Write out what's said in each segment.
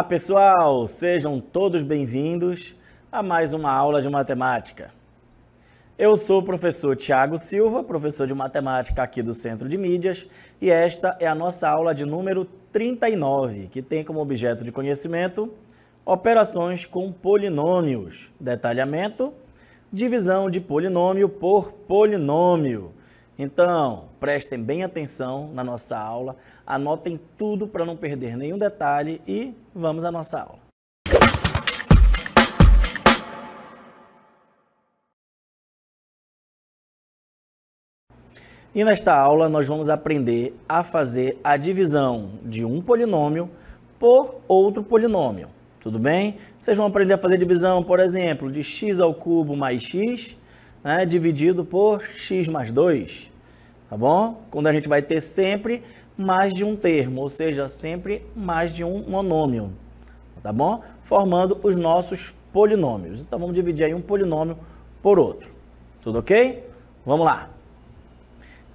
Olá, pessoal! Sejam todos bem-vindos a mais uma aula de matemática. Eu sou o professor Tiago Silva, professor de matemática aqui do Centro de Mídias, e esta é a nossa aula de número 39, que tem como objeto de conhecimento operações com polinômios, detalhamento, divisão de polinômio por polinômio. Então, prestem bem atenção na nossa aula. Anotem tudo para não perder nenhum detalhe e vamos à nossa aula. E nesta aula nós vamos aprender a fazer a divisão de um polinômio por outro polinômio, tudo bem? Vocês vão aprender a fazer divisão, por exemplo, de x ao cubo mais x, né, dividido por x mais 2, tá bom? Quando a gente vai ter sempre mais de um termo, ou seja, sempre mais de um monômio, tá bom? Formando os nossos polinômios. Então vamos dividir aí um polinômio por outro. Tudo ok? Vamos lá.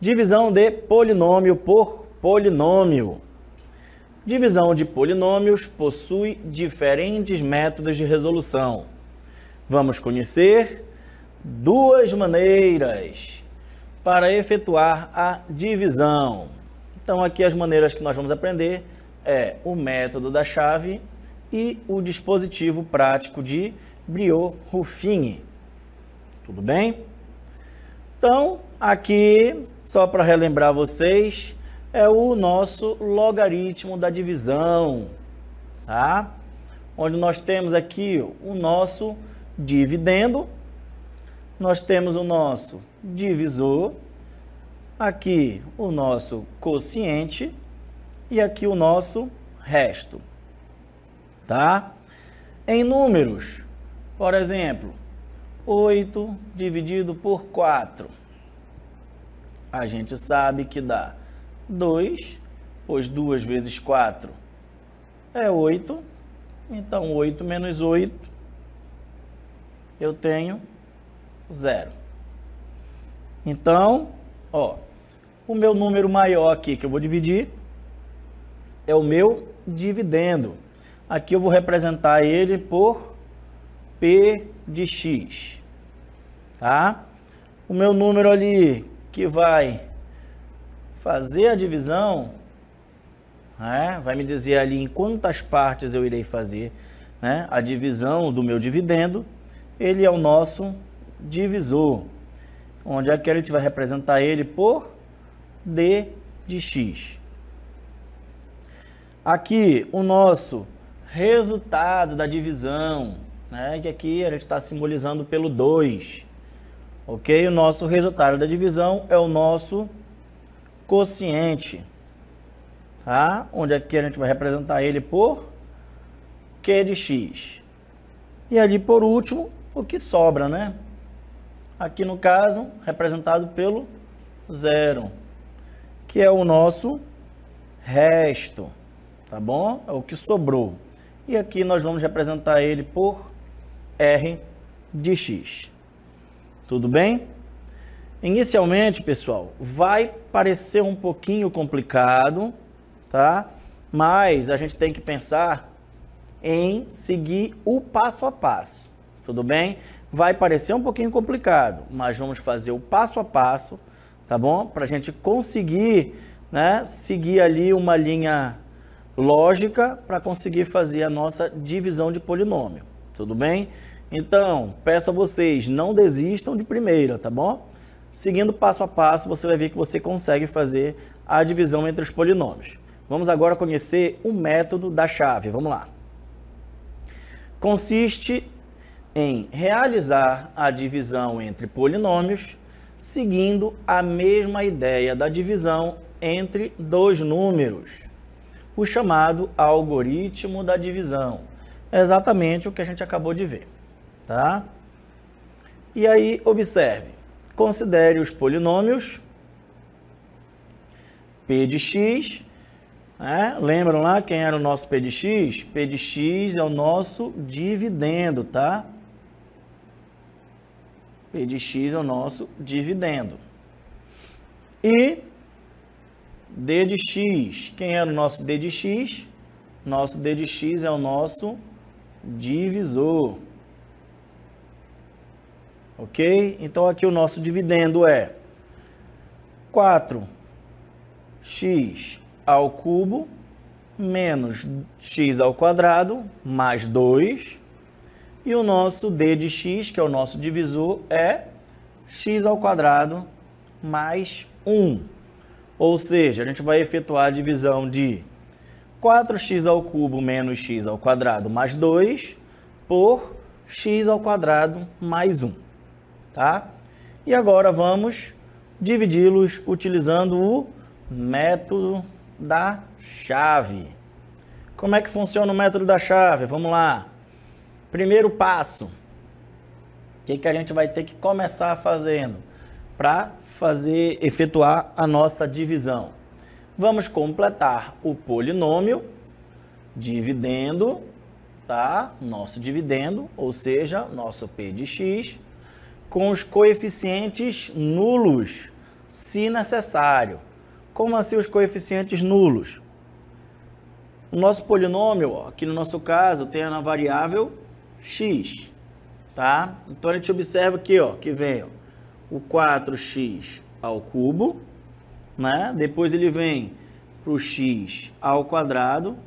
Divisão de polinômio por polinômio. Divisão de polinômios possui diferentes métodos de resolução. Vamos conhecer duas maneiras para efetuar a divisão. Então, aqui as maneiras que nós vamos aprender é o método da chave e o dispositivo prático de Briot-Ruffini. Tudo bem? Então, aqui, só para relembrar vocês, é o nosso logaritmo da divisão, tá? Onde nós temos aqui o nosso dividendo, nós temos o nosso divisor, Aqui o nosso quociente e aqui o nosso resto. Tá? Em números, por exemplo, 8 dividido por 4. A gente sabe que dá 2, pois 2 vezes 4 é 8. Então, 8 menos 8, eu tenho 0. Então, ó, o meu número maior aqui que eu vou dividir é o meu dividendo. Aqui eu vou representar ele por P de X, tá? O meu número ali que vai fazer a divisão, né? vai me dizer ali em quantas partes eu irei fazer né? a divisão do meu dividendo, ele é o nosso divisor, onde aqui é a gente vai representar ele por D de x. Aqui o nosso resultado da divisão, né, que aqui a gente está simbolizando pelo 2. Ok? O nosso resultado da divisão é o nosso quociente. Tá? Onde aqui a gente vai representar ele por Q de x. E ali, por último, o que sobra, né? Aqui, no caso, representado pelo zero que é o nosso resto, tá bom? É o que sobrou. E aqui nós vamos representar ele por R de X. Tudo bem? Inicialmente, pessoal, vai parecer um pouquinho complicado, tá? Mas a gente tem que pensar em seguir o passo a passo, tudo bem? Vai parecer um pouquinho complicado, mas vamos fazer o passo a passo tá bom? Para a gente conseguir né, seguir ali uma linha lógica para conseguir fazer a nossa divisão de polinômio, tudo bem? Então, peço a vocês, não desistam de primeira, tá bom? Seguindo passo a passo, você vai ver que você consegue fazer a divisão entre os polinômios. Vamos agora conhecer o método da chave, vamos lá. Consiste em realizar a divisão entre polinômios seguindo a mesma ideia da divisão entre dois números, o chamado algoritmo da divisão. É exatamente o que a gente acabou de ver, tá? E aí, observe, considere os polinômios P de x, né? lembram lá quem era o nosso P de x? P de x é o nosso dividendo, tá? P de X é o nosso dividendo. E D de X, quem é o nosso D de X? Nosso D de X é o nosso divisor. Ok? Então, aqui o nosso dividendo é 4x ao cubo menos x ao quadrado mais 2 e o nosso d de x, que é o nosso divisor, é x ao quadrado mais 1. Ou seja, a gente vai efetuar a divisão de 4x ao cubo menos x ao quadrado mais 2 por x ao quadrado mais 1, tá? E agora vamos dividi-los utilizando o método da chave. Como é que funciona o método da chave? Vamos lá. Primeiro passo, o que, que a gente vai ter que começar fazendo para fazer efetuar a nossa divisão? Vamos completar o polinômio dividendo, tá? Nosso dividendo, ou seja, nosso p de x, com os coeficientes nulos, se necessário. Como assim os coeficientes nulos? O nosso polinômio, ó, aqui no nosso caso, tem a variável x, tá? Então a gente observa aqui, ó, que vem ó, o 4x ao cubo, né? Depois ele vem para o x ao quadrado.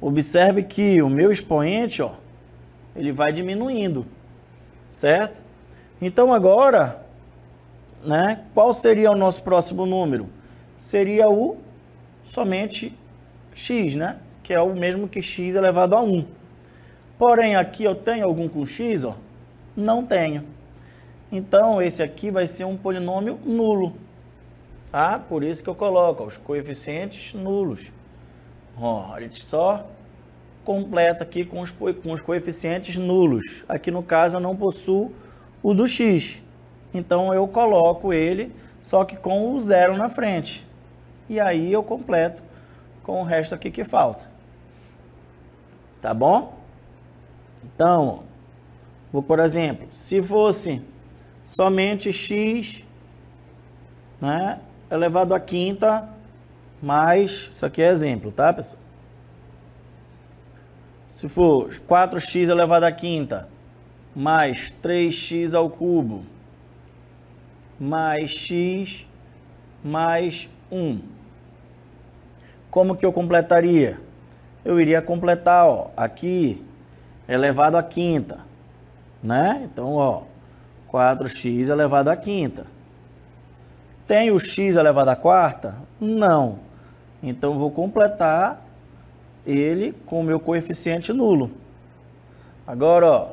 Observe que o meu expoente, ó, ele vai diminuindo, certo? Então agora, né, qual seria o nosso próximo número? Seria o somente x, né? Que é o mesmo que x elevado a 1. Porém, aqui eu tenho algum com x? Ó? Não tenho. Então, esse aqui vai ser um polinômio nulo. Tá? Por isso que eu coloco ó, os coeficientes nulos. Ó, a gente só completa aqui com os, com os coeficientes nulos. Aqui, no caso, eu não possuo o do x. Então, eu coloco ele, só que com o zero na frente. E aí, eu completo com o resto aqui que falta. Tá bom? Então, vou por exemplo, se fosse somente x né, elevado à quinta mais, isso aqui é exemplo, tá pessoal? Se for 4x elevado à quinta mais 3x ao cubo mais x mais 1. Como que eu completaria? Eu iria completar ó, aqui é elevado à quinta, né? Então, ó, 4x elevado à quinta. Tem o x elevado à quarta? Não. Então, vou completar ele com o meu coeficiente nulo. Agora, ó,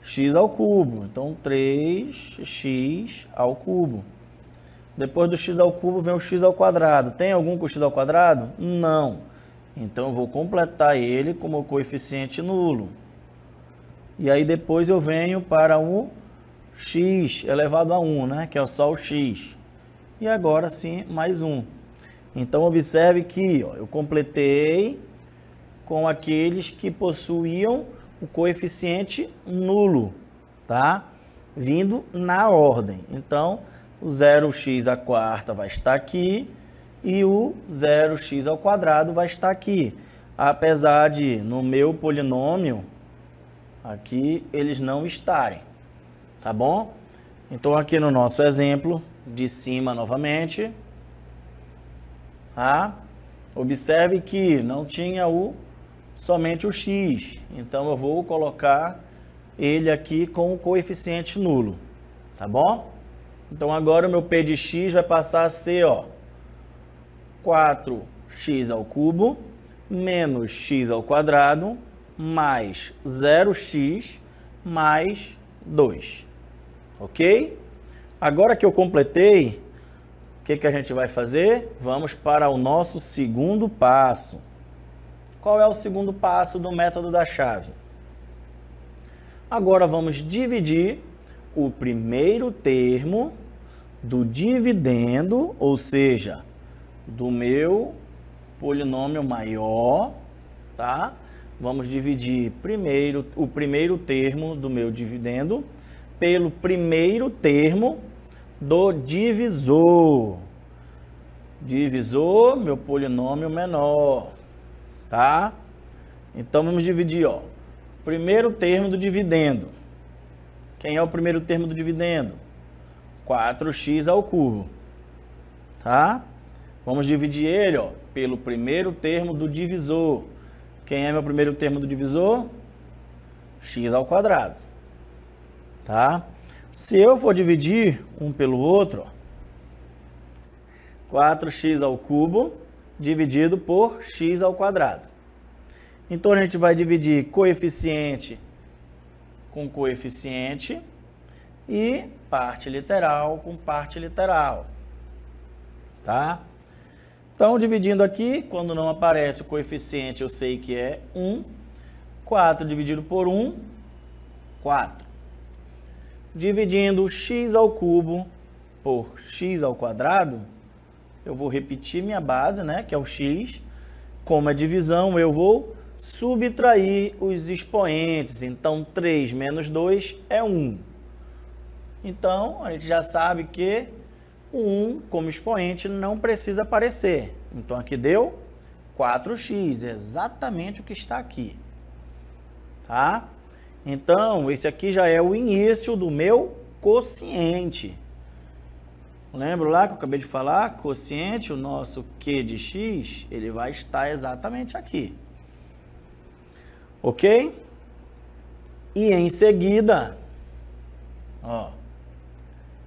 x ao cubo. Então, 3x ao cubo. Depois do x ao cubo vem o x ao quadrado. Tem algum com x ao quadrado? Não. Então, eu vou completar ele com meu coeficiente nulo. E aí depois eu venho para o x elevado a 1, né? que é só o x. E agora sim, mais 1. Então, observe que ó, eu completei com aqueles que possuíam o coeficiente nulo, tá? Vindo na ordem. Então, o 0x a quarta vai estar aqui e o 0x ao quadrado vai estar aqui. Apesar de, no meu polinômio, aqui eles não estarem, tá bom? Então aqui no nosso exemplo, de cima novamente, tá? Observe que não tinha o somente o x, então eu vou colocar ele aqui com o coeficiente nulo, tá bom? Então agora o meu p de x vai passar a ser, ó, 4x ao cubo menos x ao quadrado mais 0x mais 2. Ok? Agora que eu completei, o que, que a gente vai fazer? Vamos para o nosso segundo passo. Qual é o segundo passo do método da chave? Agora vamos dividir o primeiro termo do dividendo, ou seja, do meu polinômio maior, tá? vamos dividir primeiro o primeiro termo do meu dividendo pelo primeiro termo do divisor. Divisor, meu polinômio menor, tá? Então vamos dividir, ó. Primeiro termo do dividendo. Quem é o primeiro termo do dividendo? 4x ao cubo. Tá? Vamos dividir ele, ó, pelo primeiro termo do divisor. Quem é meu primeiro termo do divisor? x ao quadrado. Tá? Se eu for dividir um pelo outro, 4x ao cubo dividido por x ao quadrado. Então, a gente vai dividir coeficiente com coeficiente e parte literal com parte literal. Tá? Então, dividindo aqui, quando não aparece o coeficiente, eu sei que é 1. 4 dividido por 1, 4. Dividindo x ao cubo por x ao quadrado, eu vou repetir minha base, né, que é o x. Como é divisão, eu vou subtrair os expoentes. Então, 3 menos 2 é 1. Então, a gente já sabe que o 1 como expoente não precisa aparecer. Então aqui deu 4x, exatamente o que está aqui. Tá? Então, esse aqui já é o início do meu quociente. Lembro lá que eu acabei de falar, quociente, o nosso Q de x, ele vai estar exatamente aqui. Ok? E em seguida, ó,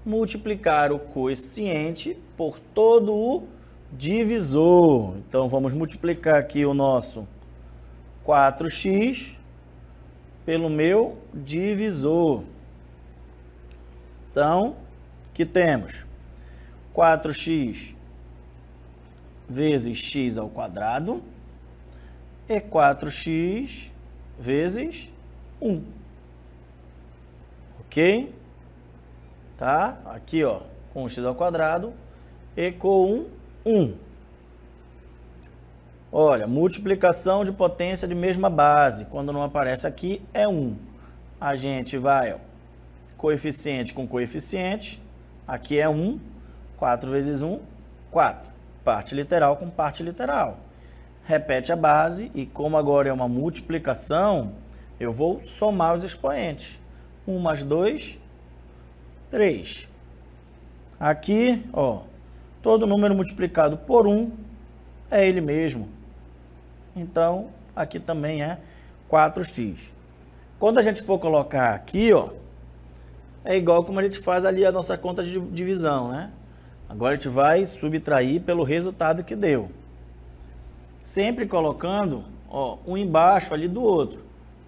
multiplicar o coeficiente por todo o divisor. Então, vamos multiplicar aqui o nosso 4x pelo meu divisor. Então, que temos 4x vezes x ao quadrado é 4x vezes 1. Ok? tá? Aqui, ó, com x ao quadrado e com 1, 1. Olha, multiplicação de potência de mesma base, quando não aparece aqui, é 1. A gente vai, ó, coeficiente com coeficiente, aqui é 1, 4 vezes 1, 4. Parte literal com parte literal. Repete a base e como agora é uma multiplicação, eu vou somar os expoentes. 1 mais 2, 3. Aqui, ó, todo número multiplicado por 1 é ele mesmo. Então, aqui também é 4x. Quando a gente for colocar aqui, ó, é igual como a gente faz ali a nossa conta de divisão, né? Agora a gente vai subtrair pelo resultado que deu. Sempre colocando ó, um embaixo ali do outro.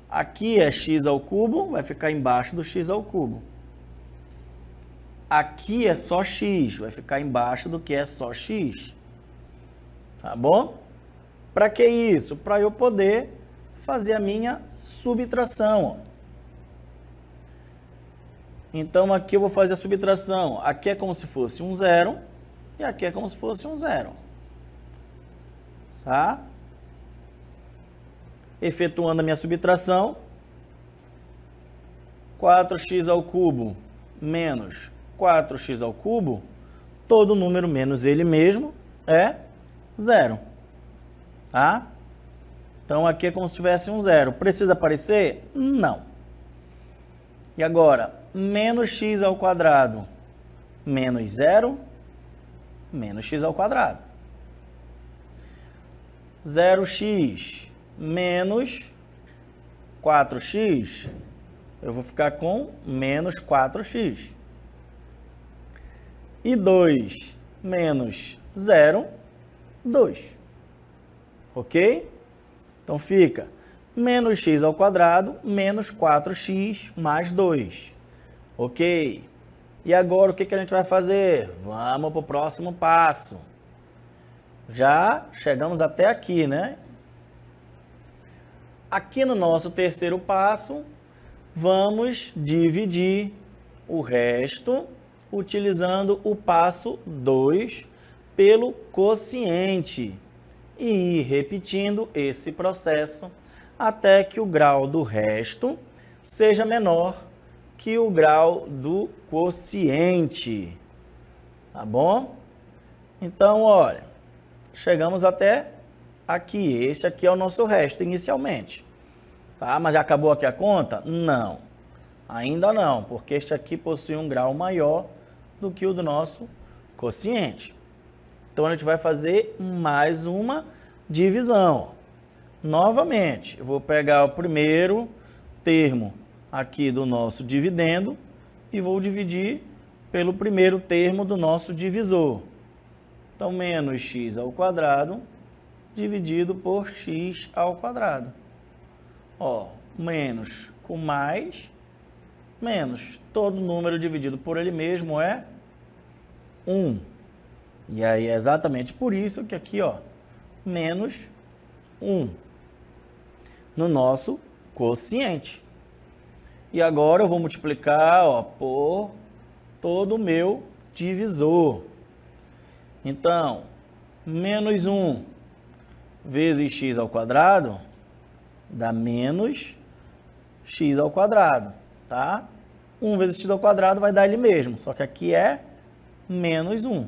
Aqui é x ao cubo, vai ficar embaixo do x ao cubo aqui é só x, vai ficar embaixo do que é só x. Tá bom? Para que isso? Para eu poder fazer a minha subtração. Então, aqui eu vou fazer a subtração. Aqui é como se fosse um zero e aqui é como se fosse um zero. Tá? Efetuando a minha subtração, 4x ao cubo menos 4x ao cubo, todo número menos ele mesmo é zero. Tá? Então, aqui é como se tivesse um zero. Precisa aparecer? Não. E agora, menos x ao quadrado menos zero, menos x ao quadrado. 0x menos 4x, eu vou ficar com menos 4x. E 2 menos 0, 2. Ok? Então fica menos x ao quadrado menos 4x mais 2. Ok? E agora o que, que a gente vai fazer? Vamos para o próximo passo. Já chegamos até aqui, né? Aqui no nosso terceiro passo, vamos dividir o resto utilizando o passo 2 pelo quociente e ir repetindo esse processo até que o grau do resto seja menor que o grau do quociente. Tá bom? Então, olha, chegamos até aqui. Esse aqui é o nosso resto inicialmente. Tá? Mas já acabou aqui a conta? Não. Ainda não, porque este aqui possui um grau maior do que o do nosso quociente. Então a gente vai fazer mais uma divisão. Novamente, eu vou pegar o primeiro termo aqui do nosso dividendo e vou dividir pelo primeiro termo do nosso divisor. Então, menos x ao quadrado dividido por x ao quadrado. Ó, menos com mais menos todo número dividido por ele mesmo é 1. E aí é exatamente por isso que aqui, ó, menos 1 no nosso quociente. E agora eu vou multiplicar ó, por todo o meu divisor. Então, menos 1 vezes x ao quadrado dá menos x ao quadrado tá? 1 vezes x ao quadrado vai dar ele mesmo, só que aqui é menos 1.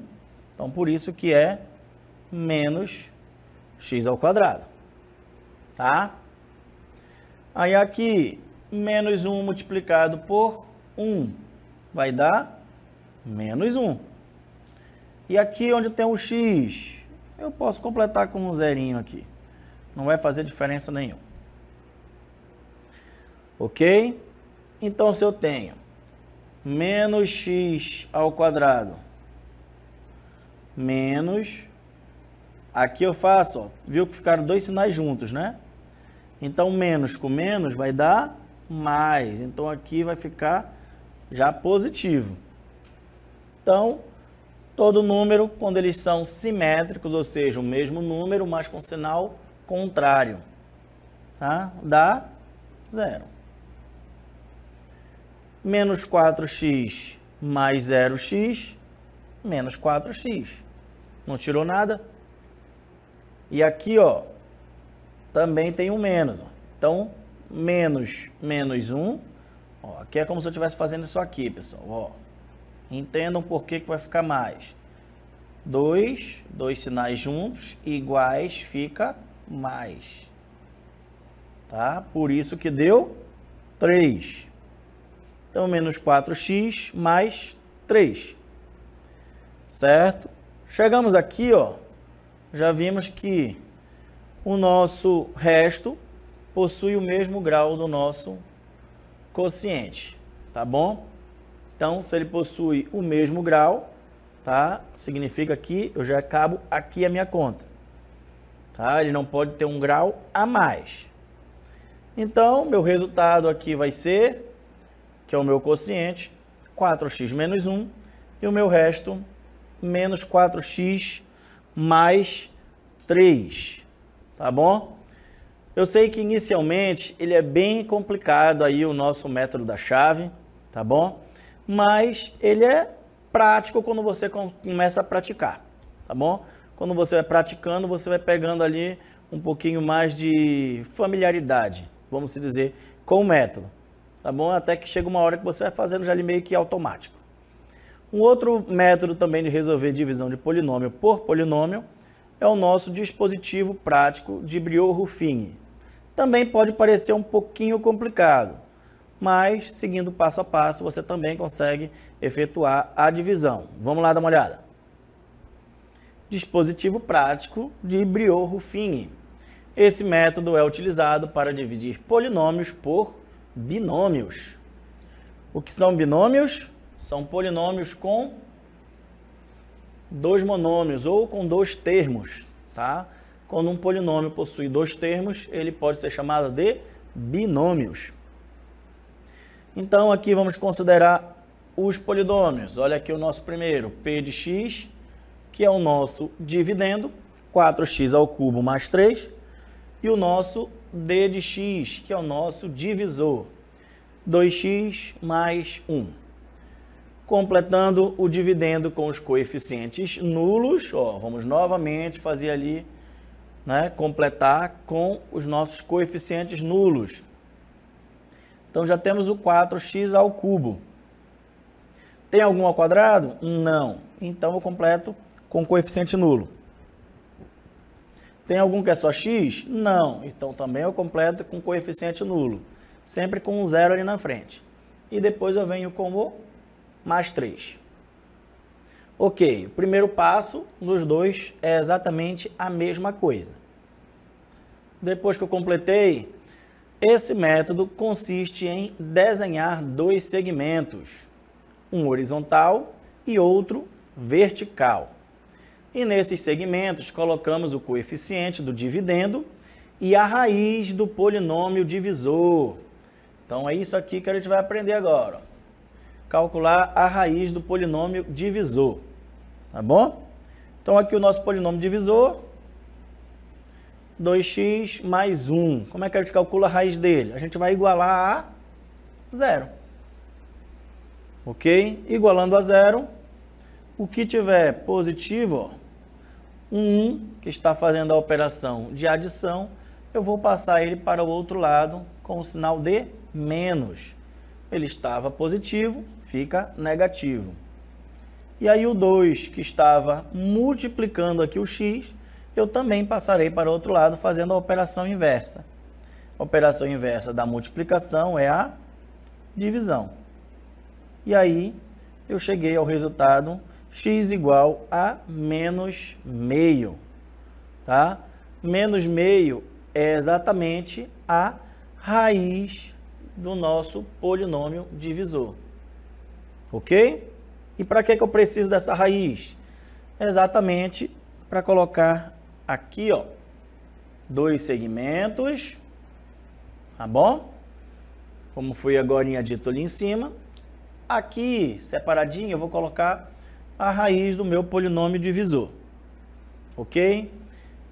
Então, por isso que é menos x ao quadrado, tá? Aí aqui, menos 1 multiplicado por 1 vai dar menos 1. E aqui onde tem o x, eu posso completar com um zerinho aqui. Não vai fazer diferença nenhuma. Ok? Então, se eu tenho menos x ao quadrado menos... Aqui eu faço, ó, viu que ficaram dois sinais juntos, né? Então, menos com menos vai dar mais. Então, aqui vai ficar já positivo. Então, todo número, quando eles são simétricos, ou seja, o mesmo número, mas com sinal contrário, tá? dá zero menos 4x mais 0x, menos 4x. Não tirou nada? E aqui, ó, também tem um menos. Então, menos menos 1. Ó, aqui é como se eu estivesse fazendo isso aqui, pessoal. Ó, entendam por que, que vai ficar mais. 2, dois sinais juntos, iguais, fica mais. Tá? Por isso que deu 3. Então, menos 4x mais 3. Certo? Chegamos aqui, ó. Já vimos que o nosso resto possui o mesmo grau do nosso quociente, tá bom? Então, se ele possui o mesmo grau, tá? Significa que eu já acabo aqui a minha conta. Tá? Ele não pode ter um grau a mais. Então, meu resultado aqui vai ser que é o meu quociente, 4x menos 1, e o meu resto, menos 4x mais 3, tá bom? Eu sei que inicialmente ele é bem complicado aí o nosso método da chave, tá bom? Mas ele é prático quando você começa a praticar, tá bom? Quando você vai praticando, você vai pegando ali um pouquinho mais de familiaridade, vamos dizer, com o método tá bom? Até que chega uma hora que você vai fazendo já meio que automático. Um outro método também de resolver divisão de polinômio por polinômio é o nosso dispositivo prático de Briot-Ruffini. Também pode parecer um pouquinho complicado, mas seguindo passo a passo você também consegue efetuar a divisão. Vamos lá dar uma olhada. Dispositivo prático de Briot-Ruffini. Esse método é utilizado para dividir polinômios por binômios. O que são binômios? São polinômios com dois monômios ou com dois termos, tá? Quando um polinômio possui dois termos, ele pode ser chamado de binômios. Então aqui vamos considerar os polinômios. Olha aqui o nosso primeiro, p de x, que é o nosso dividendo, 4x ao cubo mais 3, e o nosso D de x, que é o nosso divisor. 2x mais 1. Completando o dividendo com os coeficientes nulos, ó, vamos novamente fazer ali, né, completar com os nossos coeficientes nulos. Então já temos o 4x ao cubo. Tem algum ao quadrado? Não. Então eu completo com coeficiente nulo. Tem algum que é só x? Não. Então também eu completo com coeficiente nulo. Sempre com um zero ali na frente. E depois eu venho com o mais 3. Ok, o primeiro passo dos dois é exatamente a mesma coisa. Depois que eu completei, esse método consiste em desenhar dois segmentos, um horizontal e outro vertical. E nesses segmentos colocamos o coeficiente do dividendo e a raiz do polinômio divisor. Então é isso aqui que a gente vai aprender agora. Calcular a raiz do polinômio divisor. Tá bom? Então aqui o nosso polinômio divisor, 2x mais 1. Como é que a gente calcula a raiz dele? A gente vai igualar a zero. Ok? Igualando a zero, o que tiver positivo, ó, um 1 que está fazendo a operação de adição, eu vou passar ele para o outro lado com o sinal de menos. Ele estava positivo, fica negativo. E aí o 2, que estava multiplicando aqui o x, eu também passarei para o outro lado fazendo a operação inversa. A operação inversa da multiplicação é a divisão. E aí eu cheguei ao resultado x igual a menos meio, tá? Menos meio é exatamente a raiz do nosso polinômio divisor, ok? E para que, que eu preciso dessa raiz? Exatamente para colocar aqui, ó, dois segmentos, tá bom? Como foi agora dito ali em cima. Aqui, separadinho, eu vou colocar a raiz do meu polinômio divisor. Ok?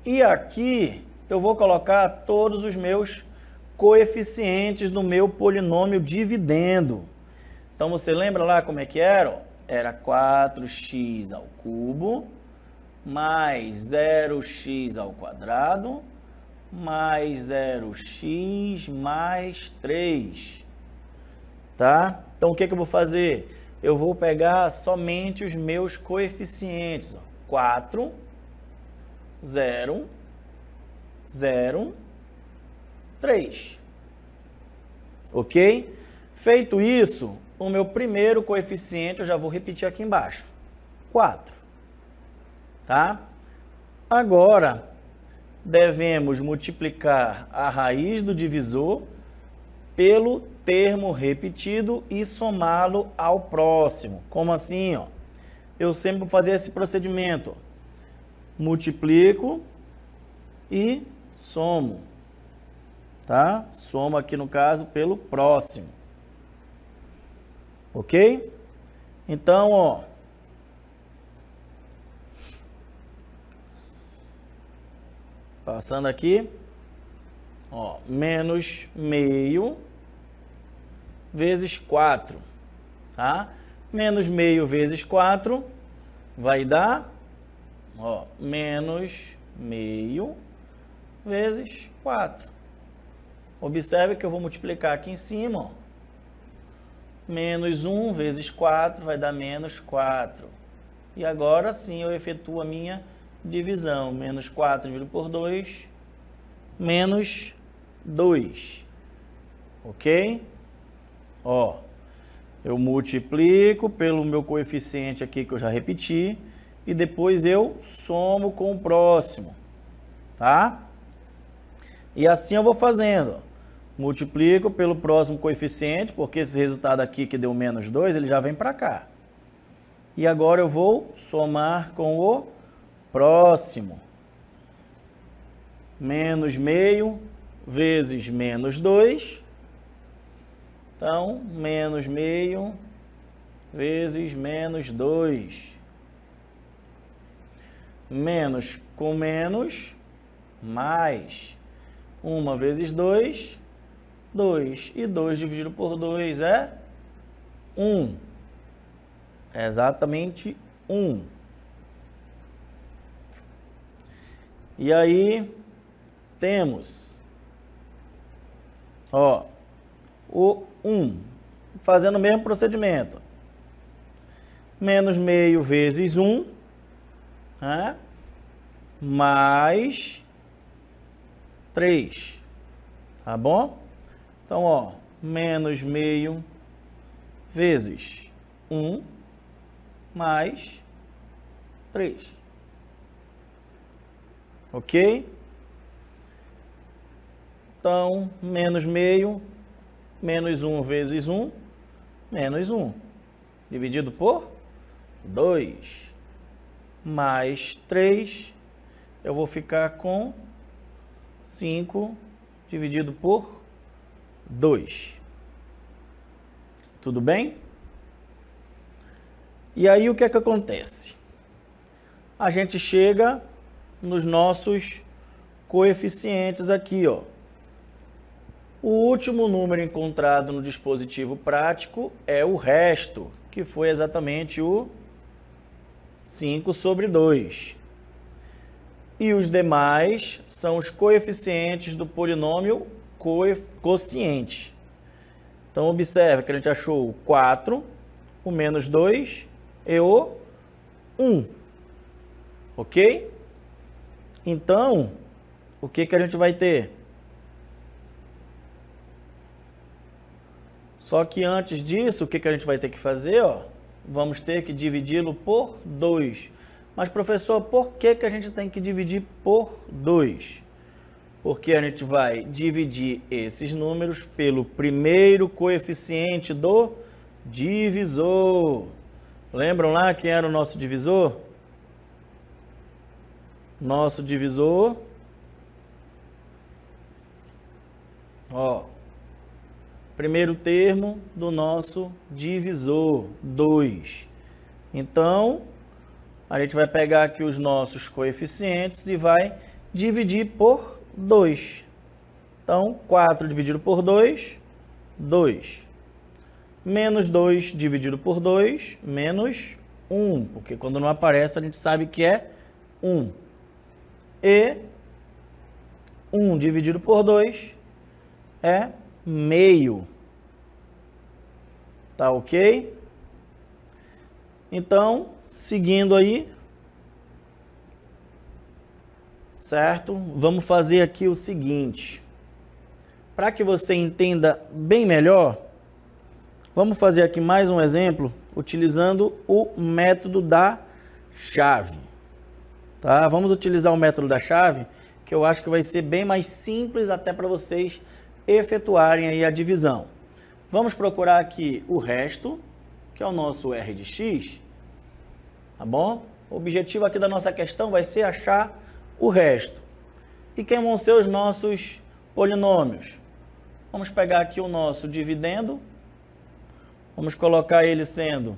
E aqui eu vou colocar todos os meus coeficientes do meu polinômio dividendo. Então você lembra lá como é que era? Era 4x ao cubo mais 0x ao quadrado mais 0x mais 3. Tá? Então o que, é que eu vou fazer? eu vou pegar somente os meus coeficientes. 4, 0, 0, 3. Ok? Feito isso, o meu primeiro coeficiente eu já vou repetir aqui embaixo. 4. Tá? Agora, devemos multiplicar a raiz do divisor pelo termo repetido e somá-lo ao próximo. Como assim? Ó? Eu sempre vou fazer esse procedimento. Multiplico e somo. Tá? Soma aqui no caso pelo próximo. Ok? Então, ó. Passando aqui, ó, menos meio vezes 4, tá? Menos meio vezes 4 vai dar, ó, menos meio vezes 4. Observe que eu vou multiplicar aqui em cima, ó. Menos 1 vezes 4 vai dar menos 4. E agora sim eu efetuo a minha divisão. Menos 4 dividido por 2, menos 2. Ok? Ó, eu multiplico pelo meu coeficiente aqui que eu já repeti e depois eu somo com o próximo, tá? E assim eu vou fazendo. Multiplico pelo próximo coeficiente, porque esse resultado aqui que deu menos 2, ele já vem para cá. E agora eu vou somar com o próximo. Menos meio vezes menos 2 então, menos meio vezes menos 2. Menos com menos, mais. 1 vezes 2, 2. E 2 dividido por 2 é 1. É exatamente 1. E aí, temos, ó, o 1, fazendo o mesmo procedimento. Menos meio vezes 1, né? mais 3, tá bom? Então, ó, menos meio vezes 1 mais 3. Ok? Então, menos meio menos 1 vezes 1, menos 1, dividido por 2, mais 3, eu vou ficar com 5 dividido por 2. Tudo bem? E aí o que é que acontece? A gente chega nos nossos coeficientes aqui, ó. O último número encontrado no dispositivo prático é o resto, que foi exatamente o 5 sobre 2. E os demais são os coeficientes do polinômio quociente. Então, observe que a gente achou o 4, o menos 2 e o 1. Ok? Então, o que, que a gente vai ter? Só que antes disso, o que, que a gente vai ter que fazer? Ó? Vamos ter que dividi-lo por 2. Mas, professor, por que, que a gente tem que dividir por 2? Porque a gente vai dividir esses números pelo primeiro coeficiente do divisor. Lembram lá quem era o nosso divisor? Nosso divisor. Ó, primeiro termo do nosso divisor, 2. Então, a gente vai pegar aqui os nossos coeficientes e vai dividir por 2. Então, 4 dividido por 2, 2. Menos 2 dividido por 2, menos 1, porque quando não aparece a gente sabe que é 1. E 1 dividido por 2 é meio. Tá ok? Então, seguindo aí, certo? Vamos fazer aqui o seguinte. Para que você entenda bem melhor, vamos fazer aqui mais um exemplo utilizando o método da chave. Tá? Vamos utilizar o método da chave, que eu acho que vai ser bem mais simples até para vocês efetuarem aí a divisão. Vamos procurar aqui o resto, que é o nosso R de x, tá bom? O objetivo aqui da nossa questão vai ser achar o resto. E quem vão ser os nossos polinômios? Vamos pegar aqui o nosso dividendo, vamos colocar ele sendo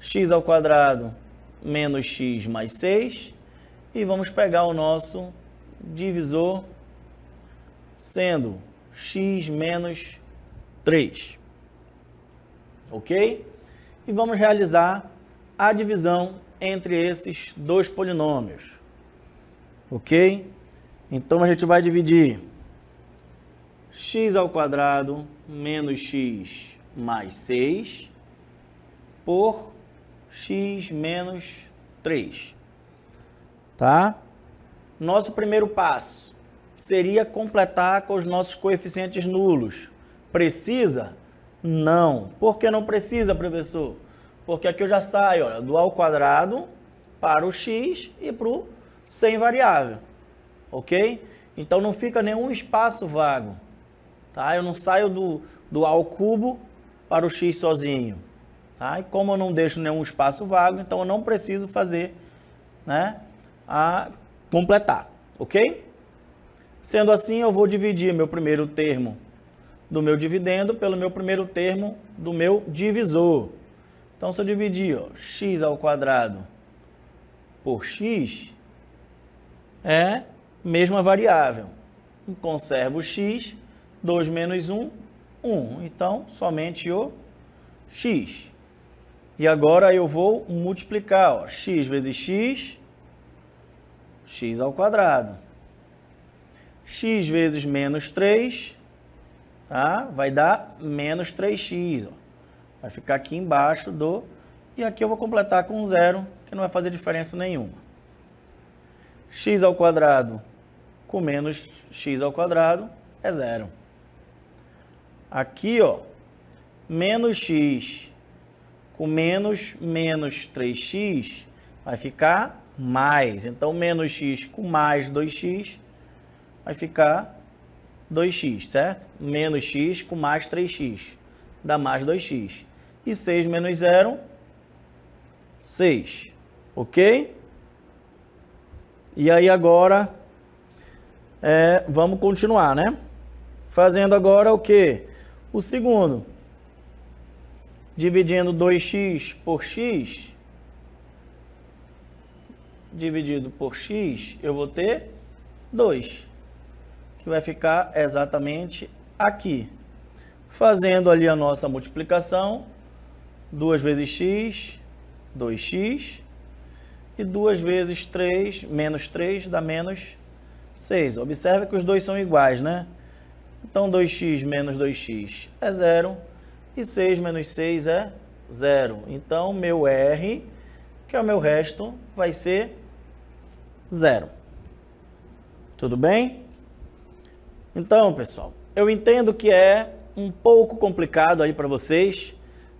x ao quadrado menos x mais 6, e vamos pegar o nosso divisor sendo x menos 3. Ok? E vamos realizar a divisão entre esses dois polinômios. Ok? Então a gente vai dividir x ao quadrado menos x mais 6 por x menos 3. Tá? Nosso primeiro passo seria completar com os nossos coeficientes nulos. Precisa? Não. Por que não precisa, professor? Porque aqui eu já saio olha, do a ao quadrado para o x e para o sem variável, ok? Então não fica nenhum espaço vago, tá? Eu não saio do, do a ao cubo para o x sozinho, tá? E como eu não deixo nenhum espaço vago, então eu não preciso fazer, né, a completar, ok? Sendo assim, eu vou dividir meu primeiro termo do meu dividendo pelo meu primeiro termo do meu divisor. Então, se eu dividir ó, x ao quadrado por x, é mesma variável. Conservo x, 2 menos 1, 1. Então, somente o x. E agora eu vou multiplicar ó, x vezes x, x ao quadrado x vezes menos 3, tá? vai dar menos 3x. Ó. Vai ficar aqui embaixo do... E aqui eu vou completar com zero, que não vai fazer diferença nenhuma. x ao quadrado com menos x ao quadrado é zero. Aqui, ó, menos x com menos menos 3x vai ficar mais. Então, menos x com mais 2x vai ficar 2x, certo? Menos x com mais 3x, dá mais 2x. E 6 menos 0, 6, ok? E aí agora, é, vamos continuar, né? Fazendo agora o quê? O segundo, dividindo 2x por x, dividido por x, eu vou ter 2 que vai ficar exatamente aqui. Fazendo ali a nossa multiplicação, 2 vezes x, 2x, e 2 vezes 3, menos 3, dá menos 6. Observe que os dois são iguais, né? Então, 2x menos 2x é zero, e 6 menos 6 é zero. Então, meu r, que é o meu resto, vai ser zero. Tudo bem? Então, pessoal, eu entendo que é um pouco complicado aí para vocês,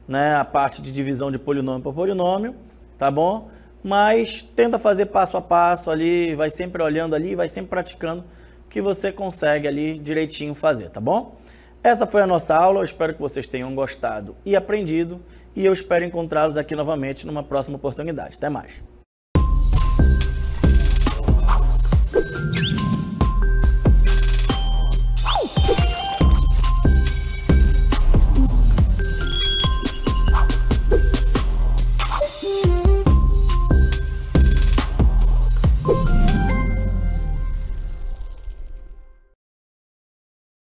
né, a parte de divisão de polinômio por polinômio, tá bom? Mas tenta fazer passo a passo ali, vai sempre olhando ali, vai sempre praticando que você consegue ali direitinho fazer, tá bom? Essa foi a nossa aula, eu espero que vocês tenham gostado e aprendido e eu espero encontrá-los aqui novamente numa próxima oportunidade. Até mais!